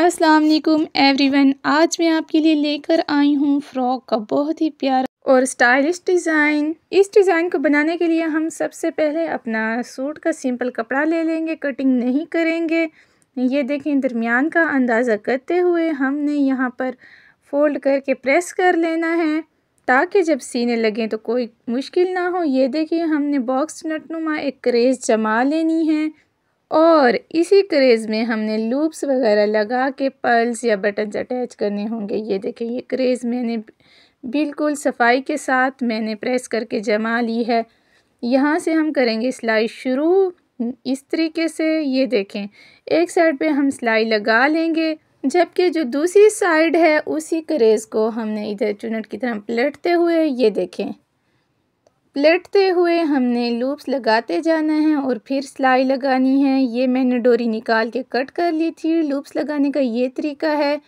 अस्सलाम वालेकुम एवरीवन आज मैं आपके लिए लेकर आई हूँ फ्रॉक का बहुत ही प्यारा और स्टाइलिश डिज़ाइन इस डिज़ाइन को बनाने के लिए हम सबसे पहले अपना सूट का सिंपल कपड़ा ले लेंगे कटिंग नहीं करेंगे ये देखें दरमियान का अंदाज़ा करते हुए हमने यहाँ पर फोल्ड करके प्रेस कर लेना है ताकि जब सीने लगें तो कोई मुश्किल ना हो ये देखिए हमने बॉक्स नटनुमा एक क्रेज जमा लेनी है और इसी क्रेज़ में हमने लूप्स वगैरह लगा के पर्ल्स या बटन्स अटैच करने होंगे ये देखें ये क्रेज़ मैंने बिल्कुल सफाई के साथ मैंने प्रेस करके जमा ली है यहाँ से हम करेंगे सिलाई शुरू इस तरीके से ये देखें एक साइड पे हम सिलाई लगा लेंगे जबकि जो दूसरी साइड है उसी करेज़ को हमने इधर चुनट की तरह पलटते हुए ये देखें पलटते हुए हमने लूप्स लगाते जाना है और फिर सिलाई लगानी है ये मैंने डोरी निकाल के कट कर ली थी लूप्स लगाने का ये तरीका है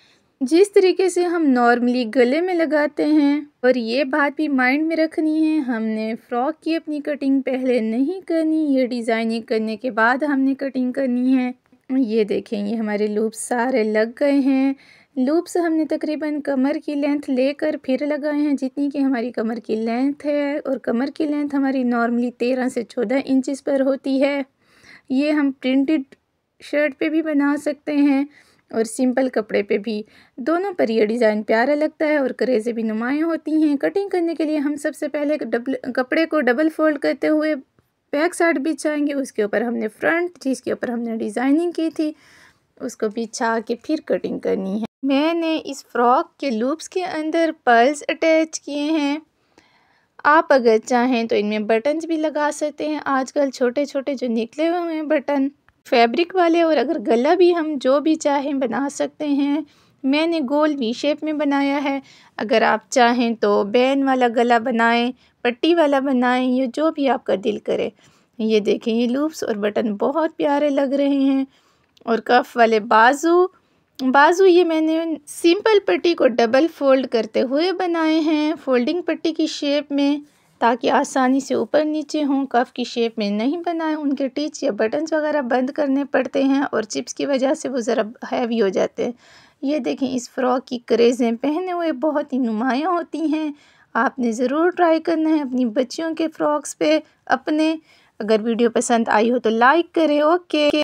जिस तरीके से हम नॉर्मली गले में लगाते हैं और ये बात भी माइंड में रखनी है हमने फ़्रॉक की अपनी कटिंग पहले नहीं करनी ये डिज़ाइनिंग करने के बाद हमने कटिंग करनी है ये देखें ये हमारे लूप्स सारे लग गए हैं लूप से हमने तकरीबन कमर की लेंथ लेकर फिर लगाए हैं जितनी कि हमारी कमर की लेंथ है और कमर की लेंथ हमारी नॉर्मली तेरह से चौदह इंचिस पर होती है ये हम प्रिंटेड शर्ट पे भी बना सकते हैं और सिंपल कपड़े पे भी दोनों पर यह डिज़ाइन प्यारा लगता है और करेज़े भी नुमाएँ होती हैं कटिंग करने के लिए हम सबसे पहले डबल कपड़े को डबल फोल्ड करते हुए बैक साइड बिछाएंगे उसके ऊपर हमने फ्रंट जिसके ऊपर हमने डिज़ाइनिंग की थी उसको बिछा के फिर कटिंग करनी है मैंने इस फ़्रॉक के लूप्स के अंदर पर्ल्स अटैच किए हैं आप अगर चाहें तो इनमें बटन्स भी लगा सकते हैं आजकल छोटे छोटे जो निकले हुए हैं बटन फैब्रिक वाले और अगर गला भी हम जो भी चाहें बना सकते हैं मैंने गोल वी शेप में बनाया है अगर आप चाहें तो बैन वाला गला बनाएं पट्टी वाला बनाएं या जो भी आपका दिल करे ये देखें ये लूप्स और बटन बहुत प्यारे लग रहे हैं और कफ वाले बाजू बाजू ये मैंने सिंपल पट्टी को डबल फोल्ड करते हुए बनाए हैं फोल्डिंग पट्टी की शेप में ताकि आसानी से ऊपर नीचे हों कफ की शेप में नहीं बनाएं उनके टिच या बटन्स वगैरह बंद करने पड़ते हैं और चिप्स की वजह से वो ज़रा हैवी हो जाते हैं ये देखें इस फ्रॉक की क्रेज़ें पहने हुए बहुत ही नुमायाँ होती हैं आपने ज़रूर ट्राई करना है अपनी बच्चियों के फ्रॉक्स पे अपने अगर वीडियो पसंद आई हो तो लाइक करें ओके